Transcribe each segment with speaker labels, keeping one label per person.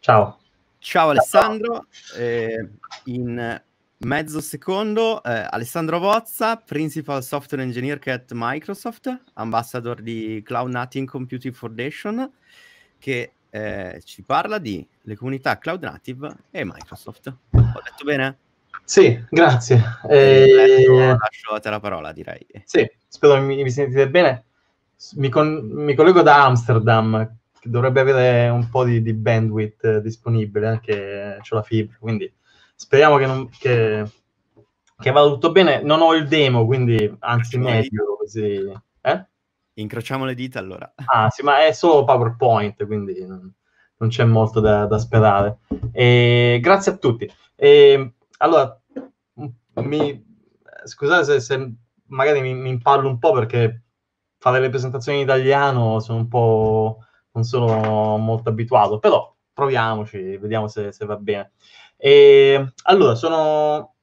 Speaker 1: Ciao. Ciao Alessandro, eh, in mezzo secondo eh, Alessandro Vozza, Principal Software Engineer at Microsoft, ambassador di Cloud Native Computing Foundation, che eh, ci parla di le comunità cloud native e Microsoft. Ho detto bene? Sì, grazie. Eh, eh lascio, a te la parola, direi. Sì,
Speaker 2: spero mi, mi sentite bene. Mi, con, mi, collego da Amsterdam, che dovrebbe avere un po' di, di bandwidth eh, disponibile, anche eh, ho la fibra, quindi speriamo che, non, che, che, vada tutto bene. Non ho il demo, quindi anzi meglio così. Eh? Incrociamo le dita allora. Ah sì, ma è solo PowerPoint, quindi non, non c'è molto da, da sperare. E, grazie a tutti. E, allora, mi, scusate se, se magari mi, mi, impallo un po' perché fare le presentazioni in italiano sono un po'... non sono molto abituato, però proviamoci, vediamo se, se va bene. E, allora, sono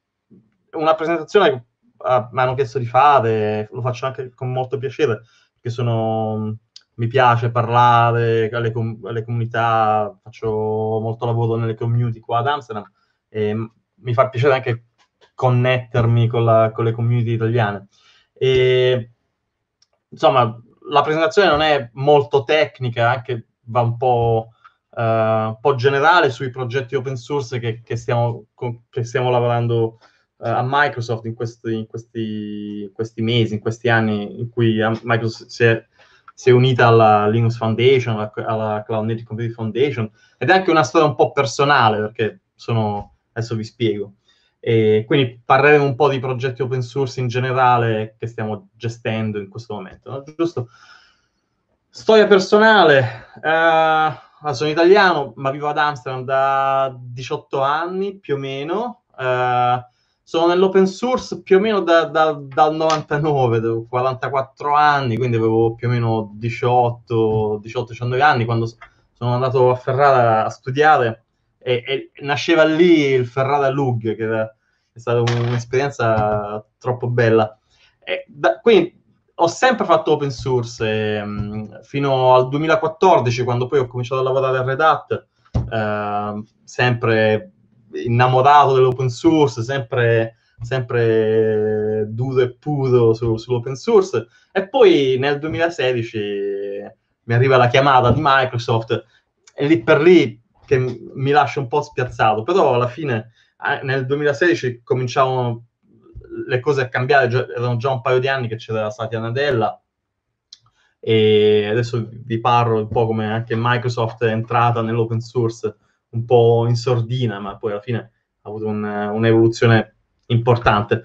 Speaker 2: una presentazione che ah, mi hanno chiesto di fare, lo faccio anche con molto piacere, che sono mi piace parlare alle, com- alle, comunità, faccio molto lavoro nelle community qua ad Amsterdam e mi fa piacere anche connettermi con, la, con le community italiane. E, insomma, la presentazione non è molto tecnica, anche va un po', uh, un po generale sui progetti open source che, che, stiamo, che stiamo lavorando eh, a Microsoft in questi, in, questi, questi, mesi, in questi anni in cui eh, Microsoft si è, si è unita alla Linux Foundation, alla, alla Cloud Native Computing Foundation, ed è anche una storia un po' personale, perché sono, adesso vi spiego. E quindi parleremo un po' di progetti open source in generale che stiamo gestendo in questo momento, no? giusto? Storia personale, uh, sono italiano, ma vivo ad Amsterdam da 18 anni più o meno. Uh, sono nell'open source più o meno da, da, dal 99, avevo 44 anni, quindi avevo più o meno 18, 19 anni quando sono andato a Ferrara a studiare e, e nasceva lì il Ferrara Lug, che era, è stata un'esperienza troppo bella. Da, quindi ho sempre fatto open source e, ehm, fino al 2014, quando poi ho cominciato a lavorare a Red Hat, eh, sempre innamorato dell'open source, sempre, sempre duro e puro su, sull'open source. E poi nel 2016 mi arriva la chiamata di Microsoft e lì per lì che mi lascia un po' spiazzato, però alla fine nel 2016 cominciavano le cose a cambiare, erano già un paio di anni che c'era Satya Nadella e adesso vi parlo un po' come anche Microsoft è entrata nell'open source un po' in sordina, ma poi alla fine ha avuto un, un'evoluzione importante.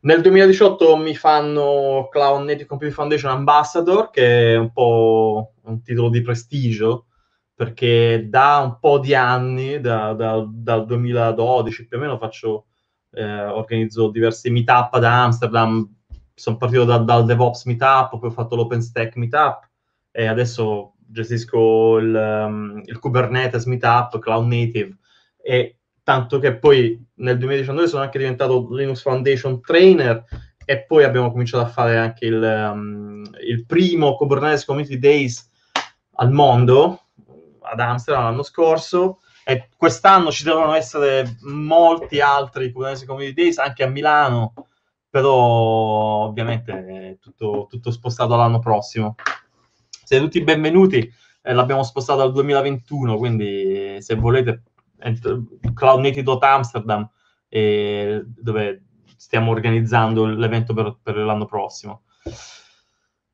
Speaker 2: Nel 2018 mi fanno Cloud Native Computing Foundation Ambassador, che è un po' un titolo di prestigio, perché da un po' di anni, da, da, dal 2012 più o meno, faccio, eh, organizzo diversi meetup ad Amsterdam, sono partito da, dal DevOps meetup, poi ho fatto l'OpenStack meetup e adesso gestisco il, um, il Kubernetes, Meetup, Cloud Native e tanto che poi nel 2019 sono anche diventato Linux Foundation Trainer e poi abbiamo cominciato a fare anche il, um, il primo Kubernetes Community Days al mondo ad Amsterdam l'anno scorso e quest'anno ci devono essere molti altri Kubernetes Community Days anche a Milano però ovviamente è tutto, tutto spostato all'anno prossimo siete tutti benvenuti. Eh, l'abbiamo spostata al 2021, quindi se volete, Cloud Native Amsterdam, eh, dove stiamo organizzando l'evento per, per l'anno prossimo.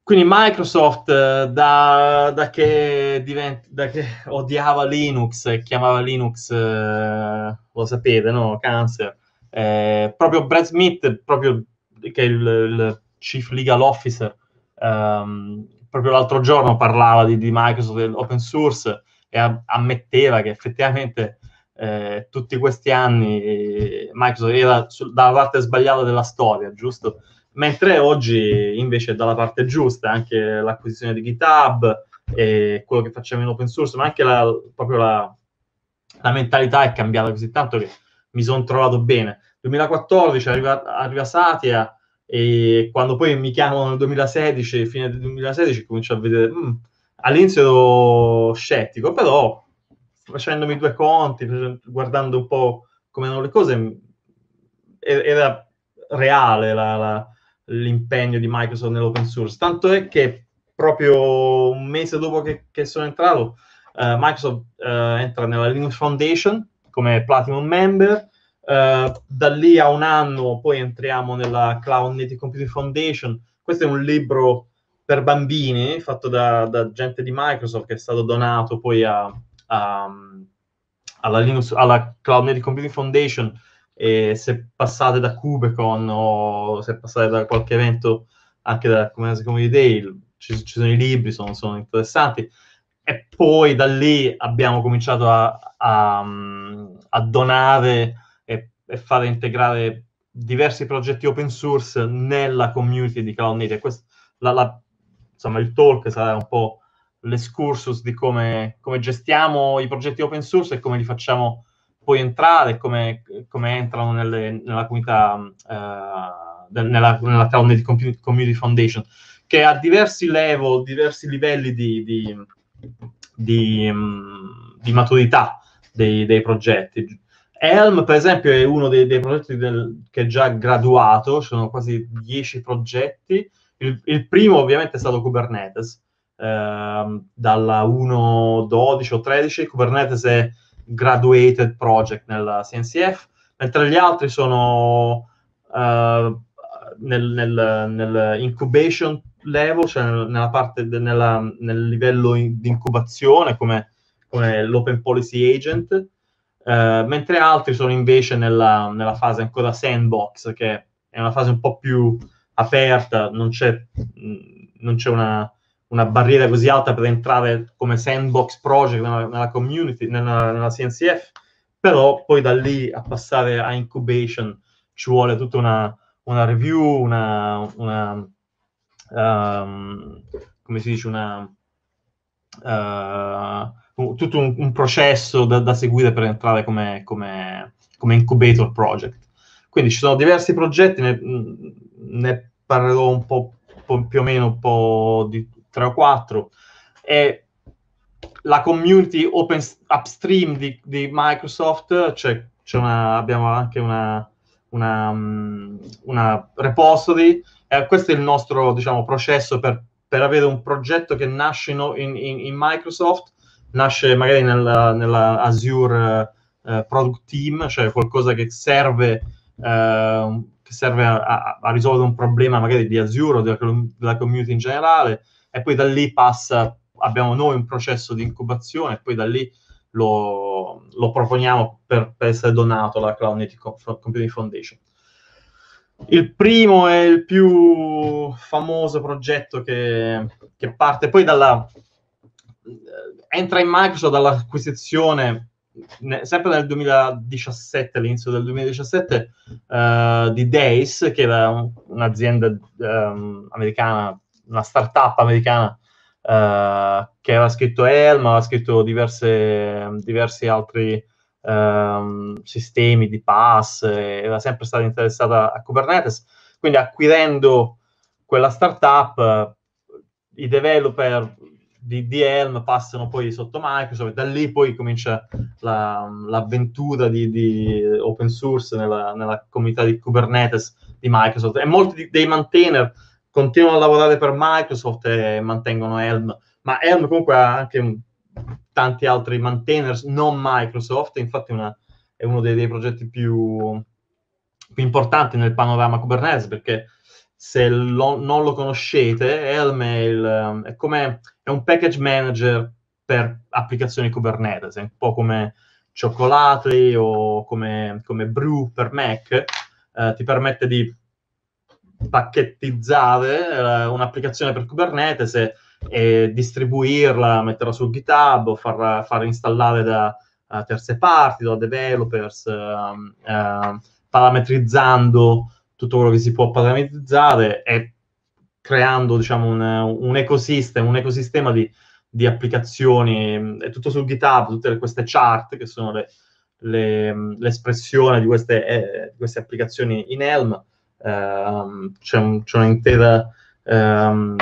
Speaker 2: Quindi Microsoft, eh, da, da, che divent, da, che odiava Linux, e chiamava Linux, eh, lo sapete, no? Cancer. Eh, proprio Brad Smith, proprio, che è il, il Chief Legal Officer, ehm, proprio l'altro giorno parlava di, di Microsoft dell'open source e a, ammetteva che effettivamente eh, tutti questi anni eh, Microsoft era su, dalla parte sbagliata della storia, giusto? Mentre oggi invece è dalla parte giusta, anche l'acquisizione di GitHub e quello che facciamo in open source, ma anche la, proprio la, la mentalità è cambiata così tanto che mi sono trovato bene. 2014 arriva, arriva Satya, e quando poi mi chiamano nel 2016, fine del 2016, comincio a vedere, mm, all'inizio ero scettico, però facendomi due conti, guardando un po' come erano le cose, era reale la, la, l'impegno di Microsoft nell'open source, tanto è che proprio un mese dopo che, che sono entrato, eh, Microsoft eh, entra nella Linux Foundation come Platinum Member, eh, da lì a un anno poi entriamo nella Cloud Native Computing Foundation. Questo è un libro per bambini fatto da, da gente di Microsoft che è stato donato poi a, a, alla, Linux, alla Cloud Native Computing Foundation e se passate da Kubecon o se passate da qualche evento anche da come Community Day ci, ci sono i libri, sono, sono interessanti e poi da lì abbiamo cominciato a, a donare e fare integrare diversi progetti open source nella community di Cloud Native. Questo, la, la, insomma, il talk sarà un po' l'escursus di come, come, gestiamo i progetti open source e come li facciamo poi entrare, come, come entrano nelle, nella comunità, eh, nella, nella Cloud Native Community Foundation, che ha diversi level, diversi livelli di, di, di, mm, di maturità dei, dei progetti Helm, per esempio, è uno dei, dei progetti del, che è già graduato, sono quasi 10 progetti. Il, il primo ovviamente è stato Kubernetes, eh, dalla 1.12 o 13, Kubernetes è graduated project nella CNCF, mentre gli altri sono eh, nel, nel, nel, incubation level, cioè nella parte de, nella, nel livello in, di incubazione come, come l'open policy agent eh, mentre altri sono invece nella, nella, fase ancora sandbox, che è una fase un po' più aperta, non c'è, mm, non c'è una, una, barriera così alta per entrare come sandbox project nella, nella community, nella, nella, CNCF, però poi da lì a passare a incubation ci vuole tutta una, una review, una, una um, come si dice, una... Uh, tutto un, un processo da, da, seguire per entrare come, come, come, incubator project. Quindi ci sono diversi progetti, ne, mm, ne parlerò un po', po', più o meno un po' di tre o quattro. e la community open upstream di, di Microsoft, cioè una, abbiamo anche una, una, mm, una repository, eh, questo è il nostro diciamo, processo per, per avere un progetto che nasce in, in, in Microsoft nasce magari nella, nella Azure eh, Product Team, cioè qualcosa che serve, eh, che serve a, a, risolvere un problema magari di Azure o della, della, community in generale, e poi da lì passa, abbiamo noi un processo di incubazione, e poi da lì lo, lo proponiamo per, per, essere donato alla Cloud Native Computing Foundation. Il primo è il più famoso progetto che, che parte poi dalla, eh, entra in Microsoft dall'acquisizione sempre nel 2017, all'inizio del 2017, uh, eh, di Days, che era un'azienda um, americana, una startup americana uh, che aveva scritto Elm, aveva scritto diverse, diversi altri um, sistemi di pass, era sempre stata interessata a Kubernetes. Quindi acquirendo quella startup, i developer di, di, Helm passano poi sotto Microsoft e da lì poi comincia la, l'avventura di, di, open source nella, nella, comunità di Kubernetes di Microsoft e molti dei maintainer continuano a lavorare per Microsoft e mantengono Helm ma Helm comunque ha anche un, tanti altri maintainers non Microsoft infatti una, è uno dei, dei progetti più, più importanti nel panorama Kubernetes perché se lo, non lo conoscete, Airmail ehm, è, come, è un package manager per applicazioni Kubernetes, è un po' come Cioccolate o come, come Brew per Mac, eh, ti permette di pacchettizzare eh, un'applicazione per Kubernetes e, e, distribuirla, metterla su GitHub o farla, farla installare da uh, terze parti, da developers, uh, uh, parametrizzando tutto quello che si può parametrizzare e creando diciamo, un, un, ecosistema, un ecosistema di, di, applicazioni, è tutto su GitHub, tutte queste chart che sono le, le, l'espressione di queste, eh, queste, applicazioni in Helm, eh, c'è, un, c'è, un'intera eh,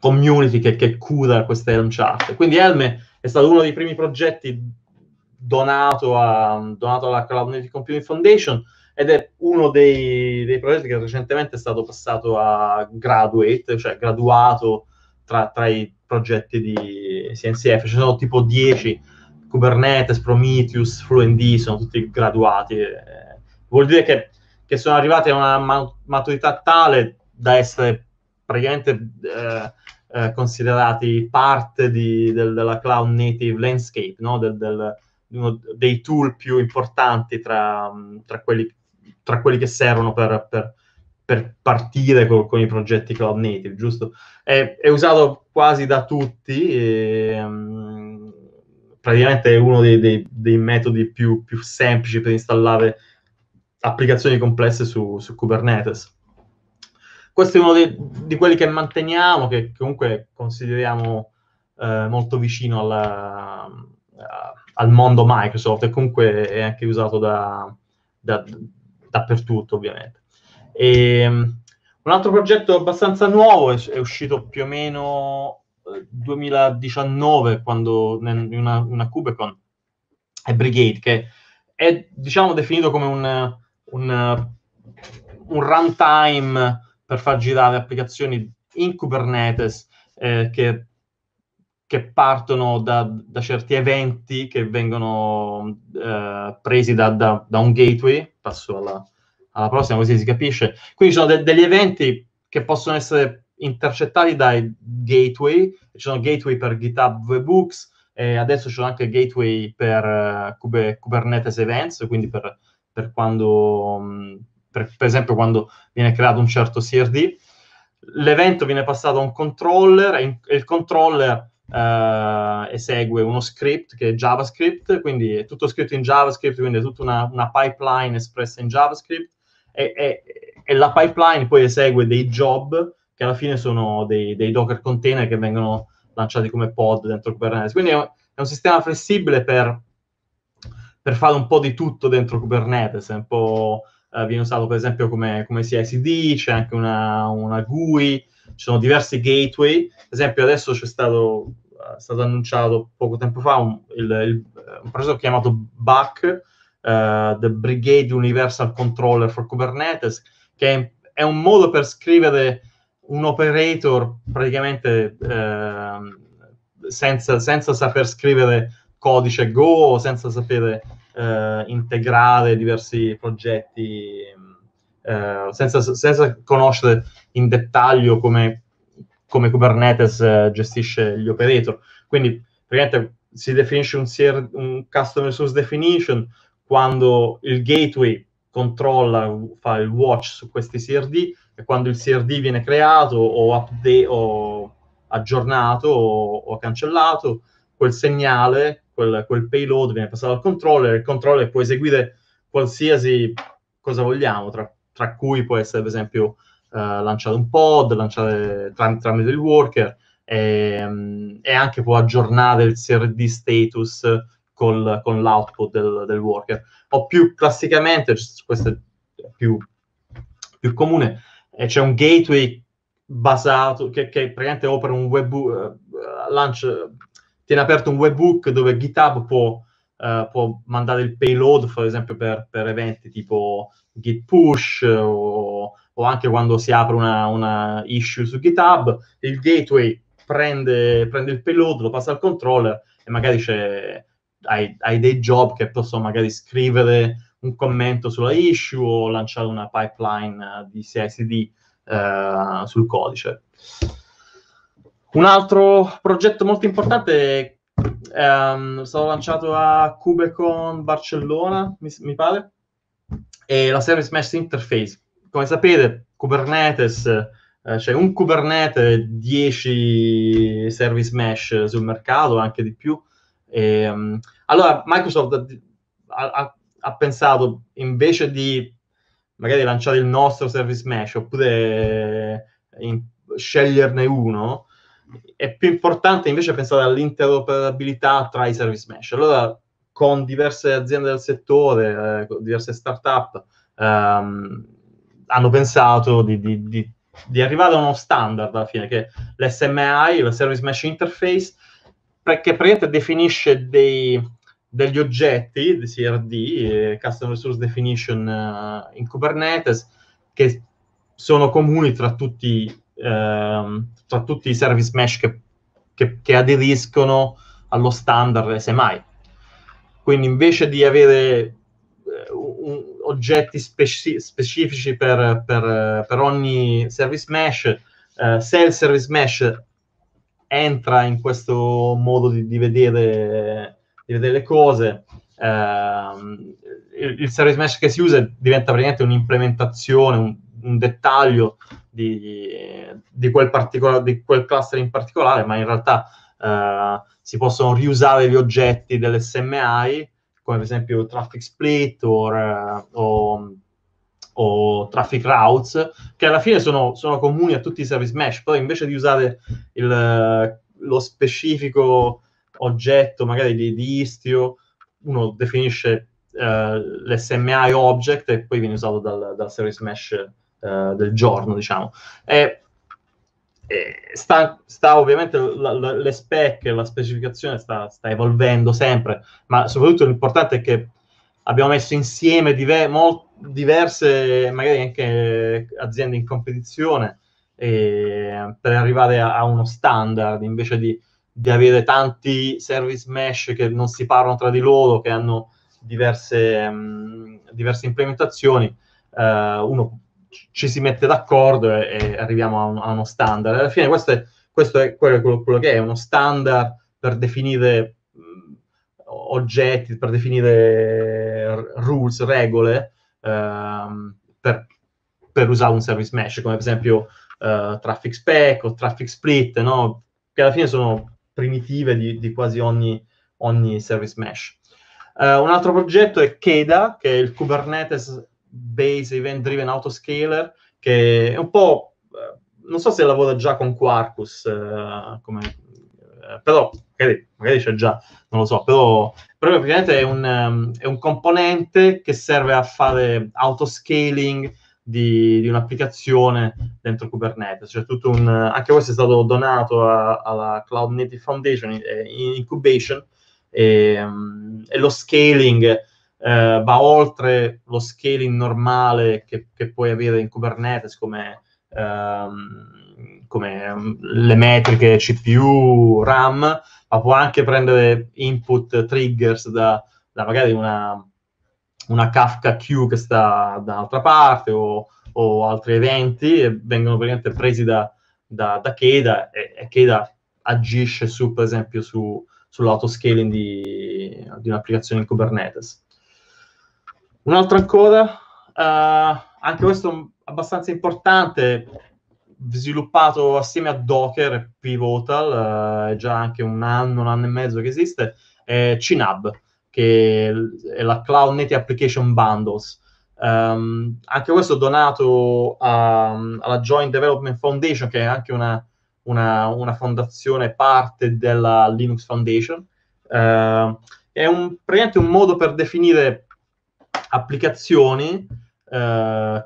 Speaker 2: community che, che, cura queste Helm chart. Quindi Helm è stato uno dei primi progetti donato, a, donato alla Cloud Native Computing Foundation ed è uno dei, dei progetti che recentemente è stato passato a graduate, cioè graduato tra, tra i progetti di CNCF, ci sono tipo 10, Kubernetes, Prometheus, FluentD, sono tutti graduati. Eh, vuol dire che, che, sono arrivati a una maturità tale da essere praticamente eh, eh, considerati parte di, del, della cloud native landscape, no? del, del, uno dei tool più importanti tra, tra quelli tra quelli che servono per, per, per partire con, con, i progetti cloud native, giusto? È, è usato quasi da tutti, e, um, praticamente è uno dei, dei, dei metodi più, più, semplici per installare applicazioni complesse su, su Kubernetes. Questo è uno dei, di quelli che manteniamo, che comunque consideriamo eh, molto vicino alla, al mondo Microsoft e comunque è anche usato da, da, dappertutto ovviamente. E, ehm, un altro progetto abbastanza nuovo è, è uscito più o meno eh, nel 2019 quando in una, una Kubecon è Brigade che è diciamo definito come un, un, un runtime per far girare applicazioni in Kubernetes eh, che, che, partono da, da, certi eventi che vengono eh, presi da, da, da un gateway passo alla, alla prossima, così si capisce. Quindi ci sono de- degli eventi che possono essere intercettati dai gateway, ci sono gateway per GitHub Books, e adesso ci sono anche gateway per uh, eh, Kube- Kubernetes Events, quindi per, per quando, um, per, per, esempio, quando viene creato un certo CRD. L'evento viene passato a un controller e il controller eh, esegue uno script che è JavaScript, quindi è tutto scritto in JavaScript, quindi è tutta una, una pipeline espressa in JavaScript e, e, e, la pipeline poi esegue dei job che alla fine sono dei, dei Docker container che vengono lanciati come pod dentro Kubernetes. Quindi è un, è un sistema flessibile per, per, fare un po' di tutto dentro Kubernetes. Eh, viene usato per esempio come, come CICD, c'è anche una, una GUI, ci sono diversi gateway, ad esempio adesso c'è stato, eh, è stato annunciato poco tempo fa un, il, il, eh, un progetto chiamato BAC, uh, eh, The Brigade Universal Controller for Kubernetes, che è, un modo per scrivere un operator praticamente eh, senza, senza saper scrivere codice Go, senza sapere eh, integrare diversi progetti, ehm, eh, senza, senza, conoscere in dettaglio come, come Kubernetes eh, gestisce gli operator. Quindi praticamente si definisce un, CR, un Custom Resource Definition quando il gateway controlla, fa il watch su questi CRD e quando il CRD viene creato o, update, o aggiornato o, o, cancellato, quel segnale, quel, quel, payload viene passato al controller, e il controller può eseguire qualsiasi cosa vogliamo, tra, tra cui può essere per esempio eh, lanciare un pod, lanciare tram- tramite il worker e, mm, e, anche può aggiornare il CRD status col, con l'output del, del, worker. O più classicamente, questo è più, più comune, eh, c'è un gateway basato che, che praticamente opera un webbook, uh, eh, launch, tiene aperto un webhook dove GitHub può, uh, può mandare il payload, per esempio, per, per eventi tipo git push o o anche quando si apre una, una issue su GitHub, il gateway prende, prende, il payload, lo passa al controller e magari hai, hai, dei job che possono magari scrivere un commento sulla issue o lanciare una pipeline di CSD eh, sul codice. Un altro progetto molto importante ehm, è stato lanciato a KubeCon Barcellona, mi, mi pare, è la Service Mesh Interface come sapete, Kubernetes, eh, c'è cioè un Kubernetes, 10 service mesh sul mercato, anche di più. E, um, allora, Microsoft ha, ha, ha, pensato, invece di magari lanciare il nostro service mesh, oppure eh, in, sceglierne uno, è più importante invece pensare all'interoperabilità tra i service mesh. Allora, con diverse aziende del settore, eh, diverse start-up, ehm, hanno pensato di, di, di, di, arrivare a uno standard alla fine, che è l'SMI, la Service Mesh Interface, che praticamente definisce dei, degli oggetti, di CRD, eh, Custom Resource Definition eh, in Kubernetes, che sono comuni tra tutti, eh, tra tutti i service mesh che, che, che aderiscono allo standard SMI. Quindi invece di avere eh, un, oggetti speci- specifici per, per, per, ogni service mesh. Eh, se il service mesh entra in questo modo di, di, vedere, di vedere, le cose, eh, il, il, service mesh che si usa diventa praticamente un'implementazione, un, un dettaglio di, di, quel particol- di quel cluster in particolare, ma in realtà eh, si possono riusare gli oggetti dell'SMI come ad esempio Traffic Split or, eh, o, o, Traffic Routes, che alla fine sono, sono, comuni a tutti i service mesh, però invece di usare il, lo specifico oggetto magari di, di Istio, uno definisce eh, l'SMI object e poi viene usato dal, dal service mesh eh, del giorno, diciamo. E, Sta, sta, ovviamente la, la, le spec, e la specificazione sta, sta, evolvendo sempre, ma soprattutto l'importante è che abbiamo messo insieme diver, mol, diverse, magari anche aziende in competizione eh, per arrivare a, a, uno standard invece di, di, avere tanti service mesh che non si parlano tra di loro, che hanno diverse, mh, mm, diverse implementazioni. Eh, uno ci si mette d'accordo e, e arriviamo a, un, a, uno standard. Alla fine questo è, questo è quello, quello, quello, che è, uno standard per definire mh, mm, oggetti, per definire rules, regole, ehm, per, per, usare un service mesh, come per esempio eh, traffic spec o traffic split, no? che alla fine sono primitive di, di quasi ogni, ogni, service mesh. Eh, un altro progetto è KEDA, che è il Kubernetes Base Event Driven Autoscaler, che è un po'... Eh, non so se lavora già con Quarkus, eh, come, eh, però magari, magari, c'è già, non lo so, però, però praticamente è un, um, è un componente che serve a fare autoscaling di, di, un'applicazione dentro Kubernetes. Cioè un, anche questo è stato donato a, alla Cloud Native Foundation in, eh, in Incubation e, um, e, lo scaling eh, va oltre lo scaling normale che, che puoi avere in Kubernetes come, ehm, come mm, le metriche CPU, RAM, ma può anche prendere input triggers da, da magari una, una Kafka queue che sta da un'altra parte o, o altri eventi e vengono praticamente presi da, da, da Keda e, e Keda agisce su, per esempio, su, sull'autoscaling di, di un'applicazione in Kubernetes. Un'altra ancora, eh, anche questo abbastanza importante, sviluppato assieme a Docker e Pivotal, eh, è già anche un anno, un anno e mezzo che esiste, è CNAB, che è la Cloud Native Application Bundles. Um, anche questo donato a, alla Joint Development Foundation, che è anche una, una, una fondazione parte della Linux Foundation. Uh, è un, praticamente un modo per definire applicazioni eh,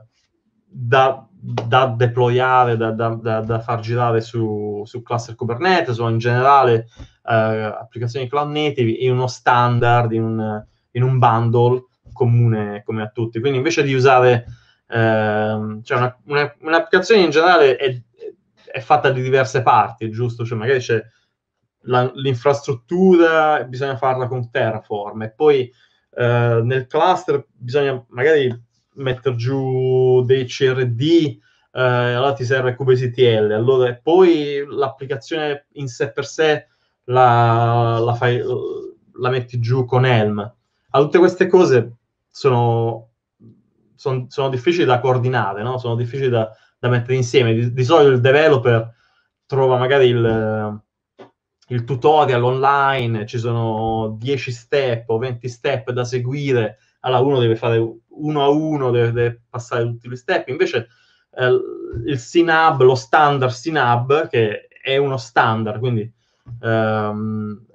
Speaker 2: da, da, deployare, da, da, da far girare su, su, cluster Kubernetes o in generale eh, applicazioni cloud native in uno standard, in un, in un, bundle comune come a tutti. Quindi invece di usare eh, cioè una, una, un'applicazione in generale è, è, fatta di diverse parti, giusto? Cioè magari c'è la, l'infrastruttura, bisogna farla con Terraform e poi eh, nel cluster bisogna magari mettere giù dei CRD, uh, eh, allora ti serve kubectl, allora, e poi l'applicazione in sé per sé la, la, fai, la metti giù con Helm. Allora, tutte queste cose sono, sono, sono difficili da coordinare, no? sono difficili da, da mettere insieme. Di, di, solito il developer trova magari il il tutorial online, ci sono 10 step o 20 step da seguire, allora uno deve fare uno a uno, deve, deve passare tutti gli step, invece eh, il Synab, lo standard Synab, che è uno standard, quindi ehm,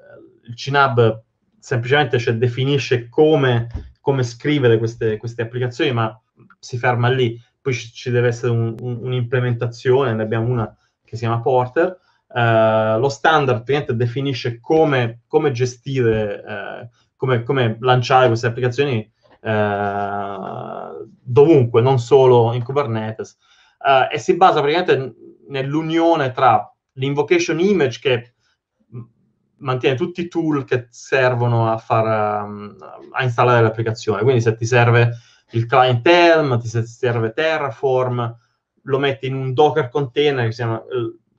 Speaker 2: il Synab semplicemente cioè, definisce come, come scrivere queste, queste, applicazioni, ma si ferma lì, poi ci, ci deve essere un, un, un'implementazione, ne abbiamo una che si chiama Porter, eh, lo standard praticamente definisce come, come gestire, uh, come, come, lanciare queste applicazioni uh, dovunque, non solo in Kubernetes, e si basa praticamente nell'unione tra l'invocation image che mantiene tutti i tool che servono a, far, um, a installare l'applicazione, quindi se ti serve il client Helm, ti serve Terraform, lo metti in un Docker container che si chiama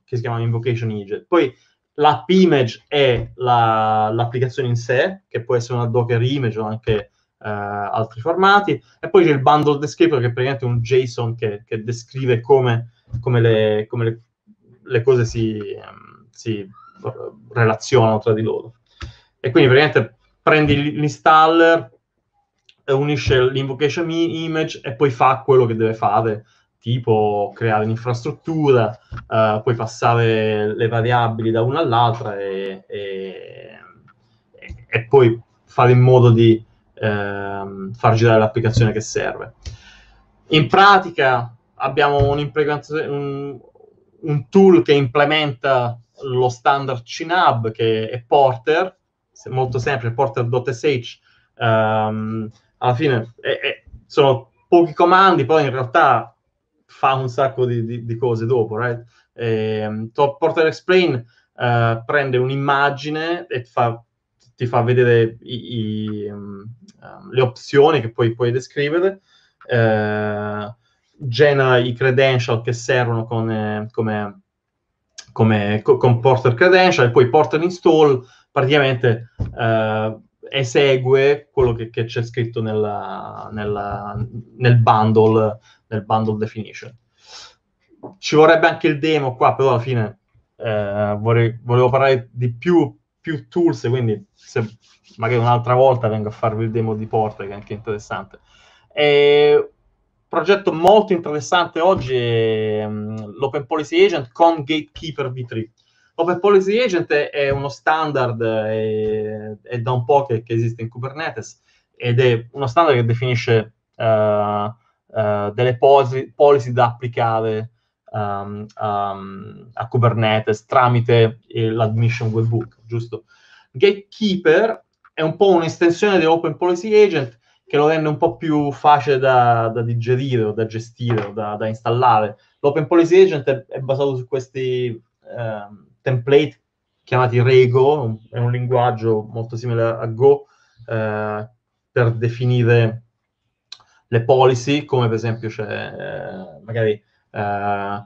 Speaker 2: che si chiama Invocation Iget. Poi l'app image è la, l'applicazione in sé, che può essere una Docker image o anche eh, altri formati, e poi c'è il bundle descriptor, che è praticamente un JSON che, che descrive come, come, le, come le, le, cose si, ehm, si eh, relazionano tra di loro. E quindi praticamente prendi l'installer, unisce l'invocation image e poi fa quello che deve fare tipo creare un'infrastruttura, eh, poi passare le variabili da una all'altra e, e, e poi fare in modo di eh, far girare l'applicazione che serve. In pratica abbiamo un, un tool che implementa lo standard CNAB che è Porter, molto semplice, porter.sh, ehm, alla fine è, è, sono pochi comandi, però in realtà fa un sacco di, di, di cose dopo, right? E, ehm, Porter Explain uh, prende un'immagine e fa, ti fa vedere i, i, um, le opzioni che poi puoi descrivere, uh, genera i credential che servono con, come, come, con Porter Credential e poi Porter Install praticamente uh, esegue quello che, che c'è scritto nella, nella, nel, bundle, nel bundle definition. Ci vorrebbe anche il demo qua, però alla fine eh, vorrei, volevo parlare di più, più tools, quindi se magari un'altra volta vengo a farvi il demo di Porta, che è anche interessante. E, progetto molto interessante oggi è um, l'Open Policy Agent con Gatekeeper V3 Open Policy Agent è uno standard, è, è da un po' che, che, esiste in Kubernetes, ed è uno standard che definisce uh, uh, delle policy, policy, da applicare um, um, a Kubernetes tramite eh, l'admission webhook, giusto? Gatekeeper è un po' un'estensione di Open Policy Agent che lo rende un po' più facile da, da digerire o da gestire o da, da installare. L'Open Policy Agent è, è basato su questi... Um, template chiamati Rego, è un linguaggio molto simile a Go eh, per definire le policy, come per esempio c'è eh, magari eh,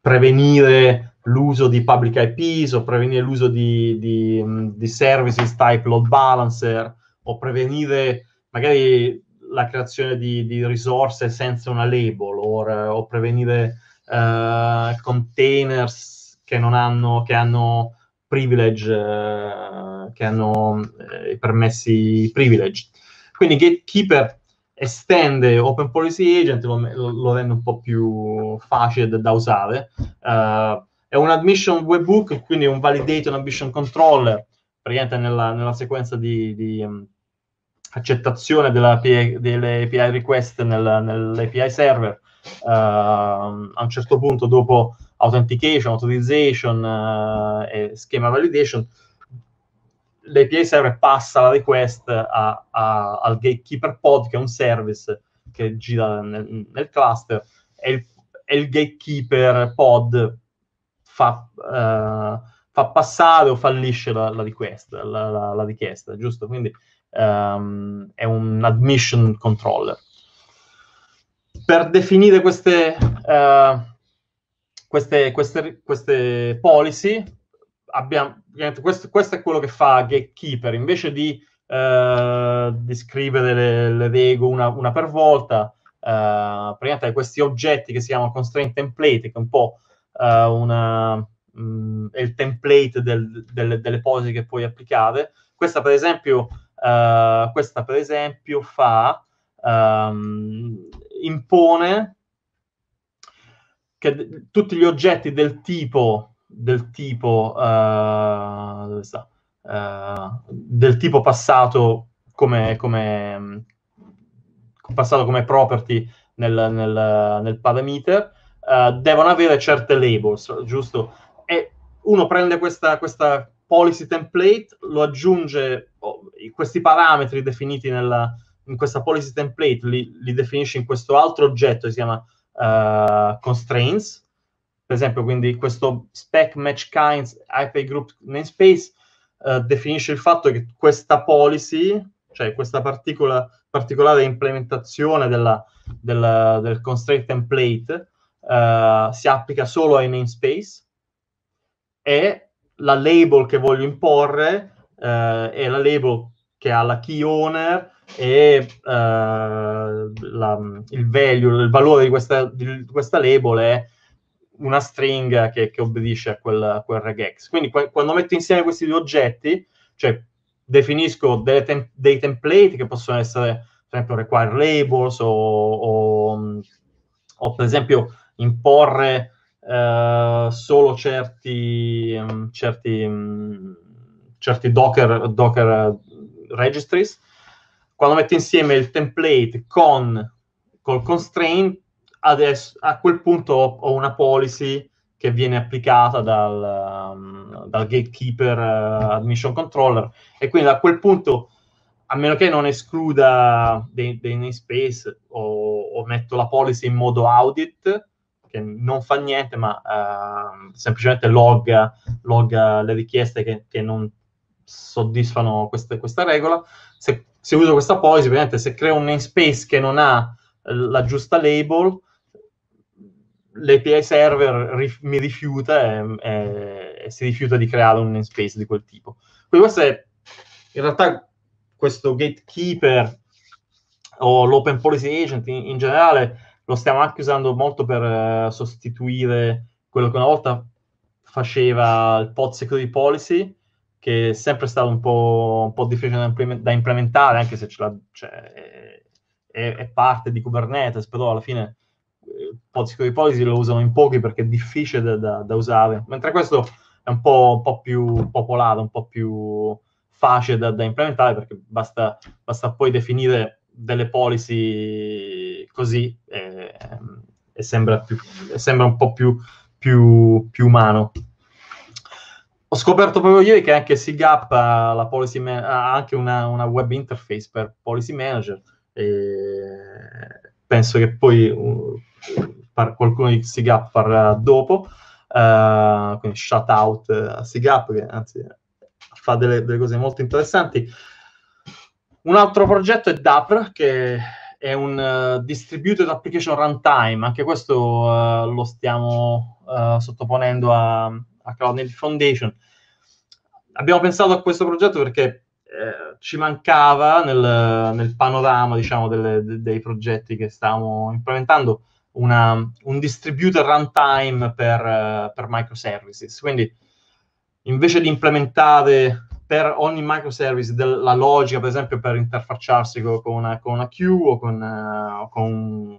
Speaker 2: prevenire l'uso di public IPs o prevenire l'uso di, di, di services type load balancer o prevenire magari la creazione di, di risorse senza una label or, eh, o, prevenire eh, containers che non hanno, che hanno privilege, eh, che hanno eh, permessi privilege. Quindi Gatekeeper estende Open Policy Agent, lo, lo rende un po' più facile da, da usare. Uh, è un admission webhook, quindi un validation admission controller, praticamente nella, nella sequenza di, di um, accettazione dell'API, delle API request nel, nell'API server. Uh, a un certo punto, dopo authentication, authorization uh, e schema validation, l'API server passa la request a, a, al gatekeeper pod, che è un service che gira nel, nel cluster, e il, e il, gatekeeper pod fa, uh, fa passare o fallisce la, la, request, la, la, la richiesta, giusto? Quindi um, è un admission controller. Per definire queste... Uh, queste, queste, queste policy, abbiamo, questo, questo, è quello che fa Gatekeeper, invece di, eh, scrivere le, le regole una, una, per volta, eh, praticamente questi oggetti che si chiamano constraint template, che è un po' eh, una, mh, mm, è il template del, del, delle policy che puoi applicare. Questa per esempio, eh, questa per esempio fa, ehm, impone che tutti gli oggetti del tipo, del tipo, uh, sta, uh, del tipo passato come, come, passato come property nel, nel, nel parameter uh, devono avere certe labels, giusto? E uno prende questa, questa policy template, lo aggiunge, oh, questi parametri definiti nella, in questa policy template, li, li definisce in questo altro oggetto che si chiama eh, constraints, per esempio quindi questo spec match kinds IP group namespace uh, definisce il fatto che questa policy, cioè questa particola, particolare implementazione della, della, del constraint template, uh, si applica solo ai namespace e la label che voglio imporre uh, è la label che ha la key owner e uh, la, il value, il valore di questa, di questa label è una stringa che, che obbedisce a quel, a quel regex. Quindi que- quando metto insieme questi due oggetti, cioè definisco tem- dei template che possono essere, per esempio, require labels o, o, o per esempio imporre uh, solo certi, um, certi, um, certi Docker, Docker registries quando metto insieme il template con col constraint, adesso, a quel punto ho, ho una policy che viene applicata dal, um, dal gatekeeper uh, admission controller e quindi a quel punto a meno che non escluda dei, dei namespace o, o, metto la policy in modo audit che non fa niente ma uh, semplicemente logga, logga le richieste che, che non soddisfano queste, questa regola. Se, se, uso questa policy, ovviamente se creo un namespace che non ha eh, la giusta label, l'API server rif- mi rifiuta e, e, e, si rifiuta di creare un namespace di quel tipo. Quindi questo è, in realtà, questo gatekeeper o l'open policy agent in, in generale lo stiamo anche usando molto per eh, sostituire quello che una volta faceva il pod security policy, che è sempre stato un po', un po difficile da, implement- da, implementare, anche se cioè, è, è, parte di Kubernetes, però alla fine eh, Policy lo usano in pochi perché è difficile da, da, da usare, mentre questo è un po', un po', più popolato, un po' più facile da, da implementare perché basta, basta, poi definire delle policy così e, e sembra, più, sembra, un po' più, più, più umano. Ho scoperto proprio ieri che anche SIGAP ha, man- ha anche una, una, web interface per policy manager E penso che poi uh, qualcuno di SIGAP farà dopo. Uh, quindi shout out a SIGAP che anzi fa delle, delle, cose molto interessanti. Un altro progetto è DAPR che è un uh, distributed application runtime, anche questo uh, lo stiamo uh, sottoponendo a, a Cloud Native Foundation. Abbiamo pensato a questo progetto perché eh, ci mancava nel, nel panorama diciamo, delle, de, dei progetti che stavamo implementando una, un distributed runtime per, per, microservices. Quindi invece di implementare per ogni microservice della logica, per esempio per interfacciarsi con, con, una, con una, queue o con, uh, con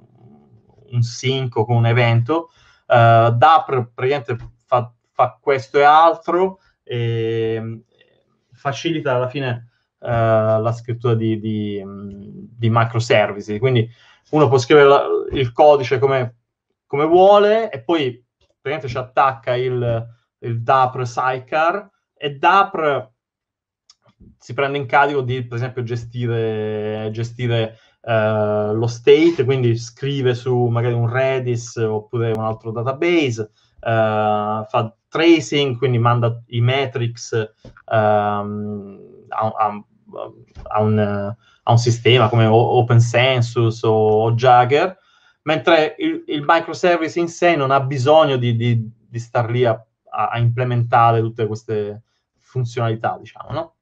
Speaker 2: un sync o con un evento, uh, eh, DAP praticamente fa questo e altro e mm, facilita alla fine uh, la scrittura di, di, mm, di microservices. Quindi uno può scrivere la, il codice come, come, vuole e poi praticamente ci attacca il, il DAPR sidecar e DAPR si prende in carico di, per esempio, gestire, gestire eh, lo state, quindi scrive su magari un Redis oppure un altro database, eh, fa tracing, quindi manda i metrics um, a, a, a, un, a, un, sistema come OpenCensus o, o Jagger, mentre il, il, microservice in sé non ha bisogno di, di, di star lì a, a, implementare tutte queste funzionalità, diciamo, no?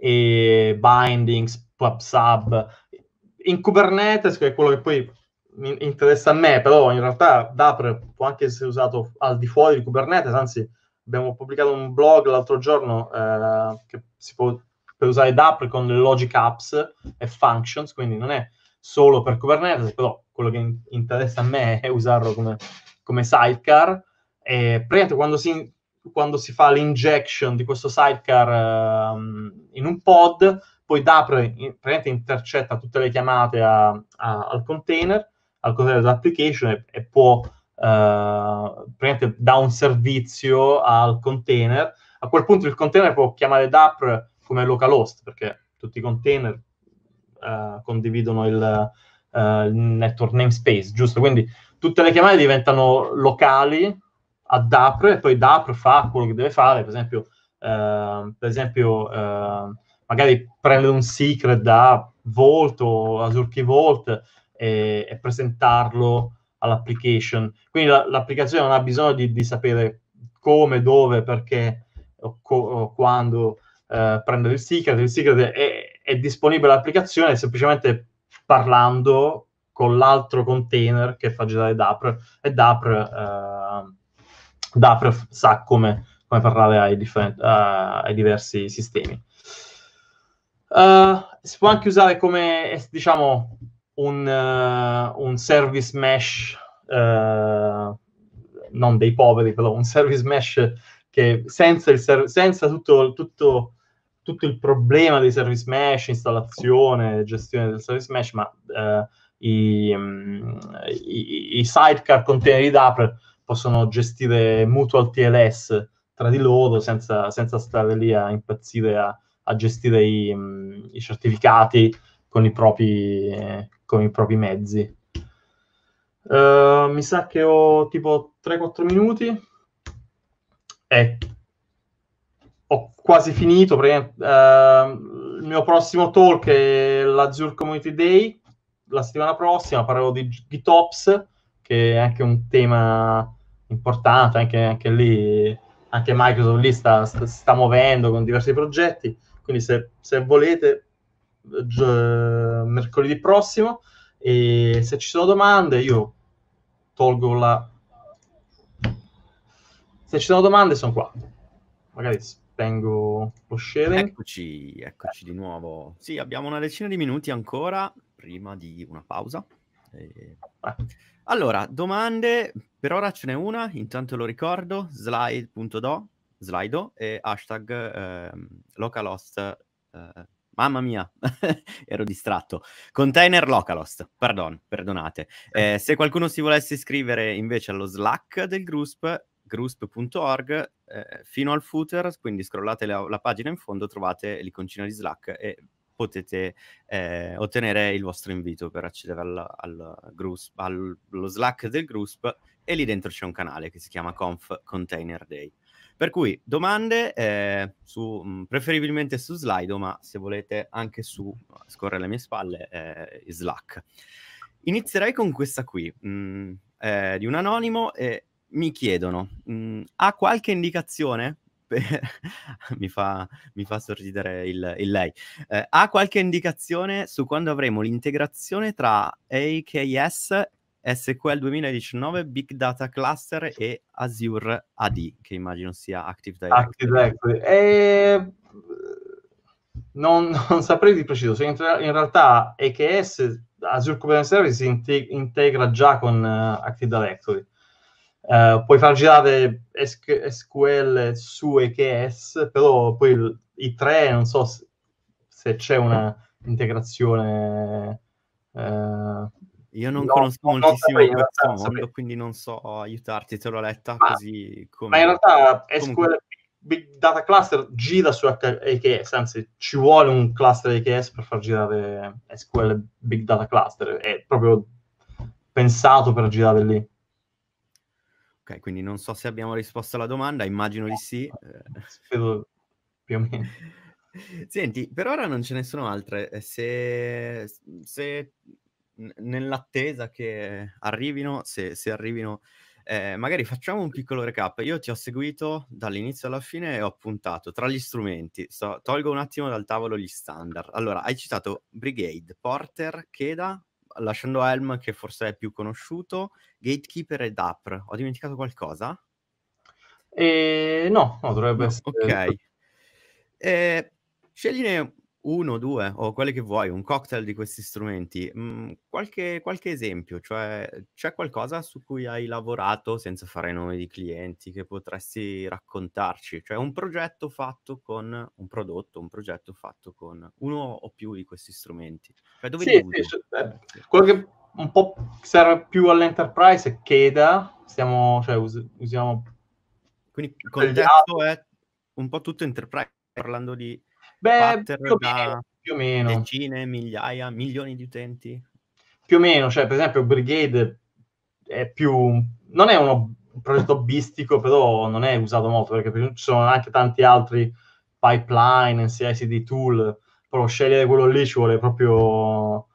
Speaker 2: E bindings, pub sub, in Kubernetes, che è quello che poi mi interessa a me, però in realtà Dapr può anche essere usato al di fuori di Kubernetes, anzi abbiamo pubblicato un blog l'altro giorno eh, che si può per usare Dapr con le logic apps e functions, quindi non è solo per Kubernetes, però quello che interessa a me è usarlo come, come sidecar. E praticamente quando si, quando si fa l'injection di questo sidecar eh, in un pod, poi Dapper in, praticamente intercetta tutte le chiamate a, a, al container, al container dell'application e, e può Uh, praticamente dà un servizio al container. A quel punto il container può chiamare DAPR come localhost, perché tutti i container uh, condividono il, uh, il, network namespace, giusto? Quindi tutte le chiamate diventano locali a DAPR e poi DAPR fa quello che deve fare, per esempio, per esempio magari prendere un secret da Vault o Azure Key Vault e, e presentarlo all'application. Quindi la, l'applicazione non ha bisogno di, di sapere come, dove, perché o, co- o quando eh, prendere il secret. Il secret è, è disponibile all'applicazione semplicemente parlando con l'altro container che fa girare Dapr e Dapr, eh, Dapr sa come, come parlare ai, differen- uh, eh, ai diversi sistemi. Eh, si può anche usare come, diciamo, un, uh, un service mesh, uh, non dei poveri, però un service mesh che senza, ser- senza tutto, tutto, tutto, il problema dei service mesh, installazione, gestione del service mesh, ma i, um, i, i, sidecar container di dapr possono gestire mutual TLS tra di loro senza, senza stare lì a impazzire a a gestire i, mm, i certificati con i propri, eh, con i propri mezzi. Uh, mi sa che ho tipo 3-4 minuti e ho quasi finito. uh, il mio prossimo talk è l'Azure Community Day. La settimana prossima parlerò di GitOps, che è anche un tema importante, anche, anche lì, anche Microsoft lì sta, sta, sta muovendo con diversi progetti. Quindi se, se volete, gi- mercoledì prossimo, e se ci sono domande, io tolgo la... Se ci sono domande, sono qua.
Speaker 1: Magari spengo lo sharing. Eccoci, eccoci di nuovo. Sì, abbiamo una decina di minuti ancora prima di una pausa. E... Ah. Allora, domande, per ora ce n'è una, intanto lo ricordo, slide.do Slido e hashtag eh, localhost. Eh, mamma mia, ero distratto. Container localhost, pardon, perdonate. Eh. eh, se qualcuno si volesse iscrivere invece allo Slack del Grusp, grusp.org, eh, fino al footer, quindi scrollate la, la pagina in fondo, trovate l'iconcina di Slack e potete eh, ottenere il vostro invito per accedere al, al Grusp, allo Slack del Grusp e lì dentro c'è un canale che si chiama Conf Container Day. Per cui domande eh, su, mm, preferibilmente su Slido, ma se volete anche su, scorre alle mie spalle, eh, Slack. Inizierei con questa qui, mh, mm, eh, di un anonimo, e mi chiedono, mh, mm, ha qualche indicazione? mi, fa, mi, fa, sorridere il, il lei. Eh, ha qualche indicazione su quando avremo l'integrazione tra AKS SQL 2019, Big Data Cluster e Azure AD, che immagino sia Active Directory. Active Directory.
Speaker 2: E... Non, non, saprei di preciso, se in, realtà EKS, Azure Kubernetes Service, integra già con uh, Active Directory. Uh, puoi far girare SQL su EKS, però poi il, i tre, non so se, se c'è una integrazione... Uh, io non no, conosco non moltissimo prima, questo mondo, sapere.
Speaker 1: quindi non so aiutarti, te l'ho letta ma, così come... Ma in realtà SQL
Speaker 2: Big Data Cluster gira su AKS,
Speaker 1: anzi ci vuole un
Speaker 2: cluster AKS per far girare SQL Big Data Cluster, è proprio pensato per girare lì.
Speaker 1: Ok, quindi non so se abbiamo risposto alla domanda, immagino di sì. Eh. Spero più o meno. Senti, per ora non ce ne sono altre. Eh, se, se nell'attesa che arrivino, se, se arrivino, eh, magari facciamo un piccolo recap. Io ti ho seguito dall'inizio alla fine e ho puntato tra gli strumenti. So, tolgo un attimo dal tavolo gli standard. Allora, hai citato Brigade, Porter, Keda, lasciando Helm che forse è più conosciuto, Gatekeeper e Dapr. Ho dimenticato qualcosa? Eh, no, no, dovrebbe no, essere. Ok. Eh, scegline uno, due, o quelle che vuoi, un cocktail di questi strumenti. Mm, qualche, qualche, esempio, cioè c'è qualcosa su cui hai lavorato senza fare nomi di clienti che potresti raccontarci? Cioè un progetto fatto con un prodotto, un progetto fatto con uno o più di questi strumenti. Cioè, dove sì, sì, cioè,
Speaker 2: quello che un po' serve più all'enterprise è Keda, Stiamo, cioè, us- usiamo... Quindi
Speaker 1: il contesto è un po' tutto enterprise, parlando di Beh, più o, meno, più o meno. Decine, migliaia, milioni di utenti? Più o
Speaker 2: meno, cioè per esempio Brigade è più... non è uno progetto hobbistico, però non è usato molto, perché ci sono anche tanti altri pipeline, CICD tool, però scegliere quello lì ci vuole proprio...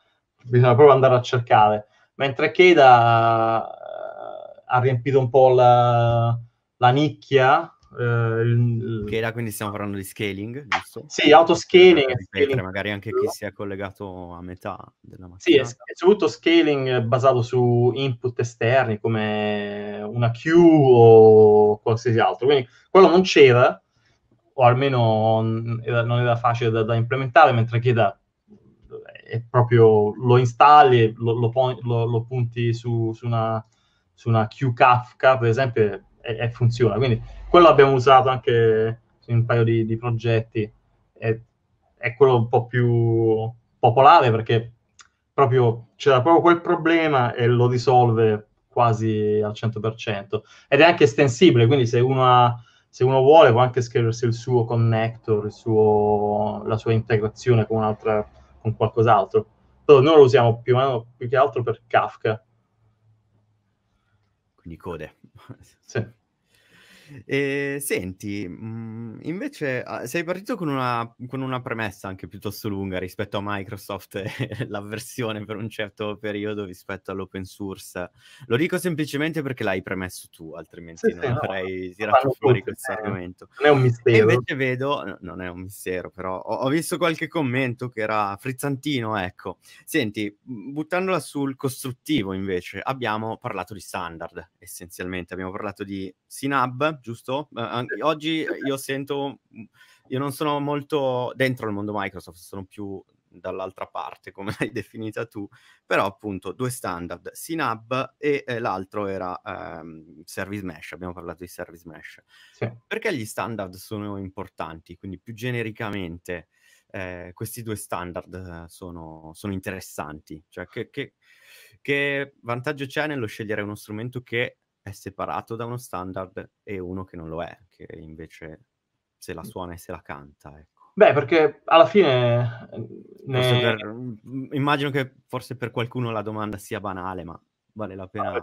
Speaker 2: bisogna proprio andare a cercare. Mentre Keda eh, ha riempito un po' la, la nicchia
Speaker 1: eh, che era quindi stiamo parlando di scaling, giusto? Sì, autoscaling. Ripetere, magari anche chi si è collegato a metà
Speaker 2: della macchina. Sì, è, è soprattutto scaling basato su input esterni come una queue o qualsiasi altro. Quindi quello non c'era, o almeno non era facile da, da implementare, mentre Gheda è proprio lo installi, lo, lo, lo, lo punti su, su una, su una queue Kafka, per esempio, e, e, funziona. Quindi quello abbiamo usato anche in un paio di, di progetti. E, è quello un po' più popolare perché proprio c'era proprio quel problema e lo risolve quasi al 100%. Ed è anche estensibile, quindi se uno, ha, se uno vuole può anche scriversi il suo connector, il suo, la sua integrazione con, un'altra, con qualcos'altro. Però noi lo usiamo più più che altro per Kafka.
Speaker 1: Quindi code. Sim. E, senti, mh, mm, invece ah, sei partito con una, con una, premessa anche piuttosto lunga rispetto a Microsoft e l'avversione per un certo periodo rispetto all'open source. Lo dico semplicemente perché l'hai premesso tu, altrimenti sì, non sì, avrei no, tirato fuori tutto, questo eh, argomento. Non è un mistero. E invece vedo, non è un mistero, però ho, ho visto qualche commento che era frizzantino, ecco. Senti, mm, buttandola sul costruttivo invece, abbiamo parlato di standard essenzialmente, abbiamo parlato di Synab giusto? Eh, oggi io sento, mm, io non sono molto dentro il mondo Microsoft, sono più dall'altra parte, come l'hai definita tu, però appunto due standard, Synab e eh, l'altro era ehm, Service Mesh, abbiamo parlato di Service Mesh. Sì. Perché gli standard sono importanti? Quindi più genericamente eh, questi due standard sono, sono interessanti, cioè che, che, che vantaggio c'è nello scegliere uno strumento che è separato da uno standard e uno che non lo è, che invece se la suona e se la canta. Ecco. Beh, perché alla fine... Eh, ne... Per... Mhmm, immagino che forse per qualcuno la domanda sia banale, ma vale la pena.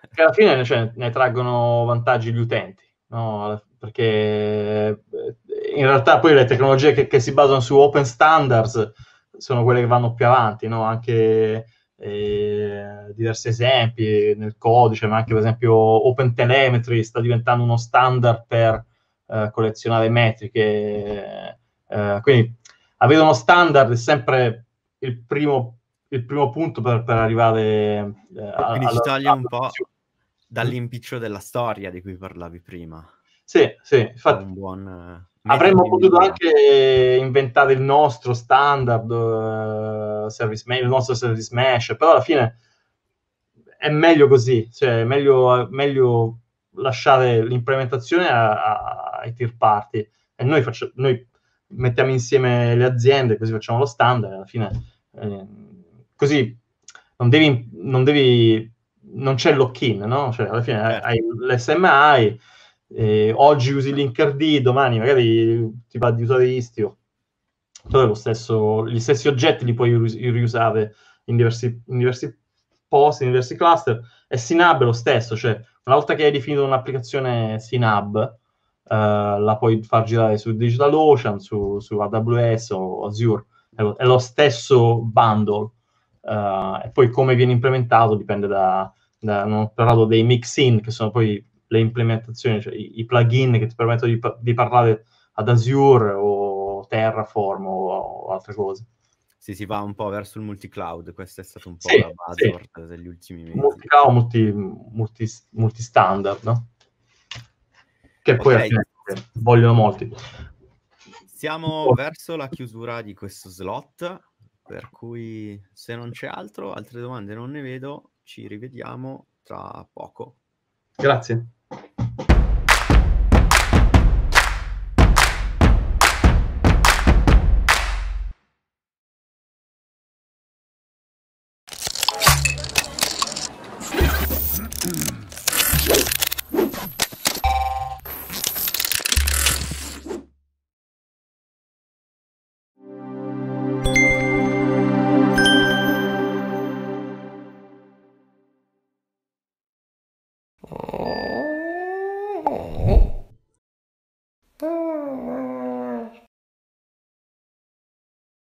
Speaker 1: perché alla fine cioè,
Speaker 2: ne traggono vantaggi gli utenti, no? perché eh, in realtà poi le tecnologie che, che, si basano su open standards sono quelle che vanno più avanti, no? anche diversi esempi nel codice, ma anche per esempio OpenTelemetry sta diventando uno standard per eh, collezionare metriche. Eh, quindi avere uno standard è sempre il primo, il primo punto per, per arrivare
Speaker 1: eh, a... Quindi ci taglia un po' dall'impiccio della storia di cui parlavi prima. Sì,
Speaker 2: sì, infatti. un buon eh, Avremmo potuto anche inventare il nostro standard uh, service mesh, il nostro service mesh, però alla fine è meglio così, cioè è meglio, meglio lasciare l'implementazione a, a, ai tier party e noi, faccio, noi, mettiamo insieme le aziende, così facciamo lo standard, alla fine eh, così non devi, non devi, non c'è lock-in, no? Cioè alla fine certo. hai l'SMI, eh, oggi usi Linkerd, domani magari ti va di usare Istio. Però stesso, gli stessi oggetti li puoi riusare in diversi, in diversi posti, in diversi cluster. E Synab è lo stesso, cioè una volta che hai definito un'applicazione Synab, eh, la puoi far girare su DigitalOcean, su, su AWS o Azure. È lo, è lo stesso bundle. Eh, e poi come viene implementato dipende da, da non ho parlato dei mix-in, che sono poi le implementazioni, cioè i, i plugin che ti
Speaker 1: permettono di, di, parlare ad Azure o Terraform o, o altre cose. Sì, si va un po' verso il multi-cloud, questa è stata un po' sì, la base sì. degli ultimi mesi.
Speaker 2: Multi-cloud, ah, multi, multi, multi-standard, no?
Speaker 1: Che okay. poi alla fine
Speaker 2: vogliono molti.
Speaker 1: Siamo oh. verso la chiusura di questo slot, per cui se non c'è altro, altre domande non ne vedo, ci rivediamo tra poco. Grazie.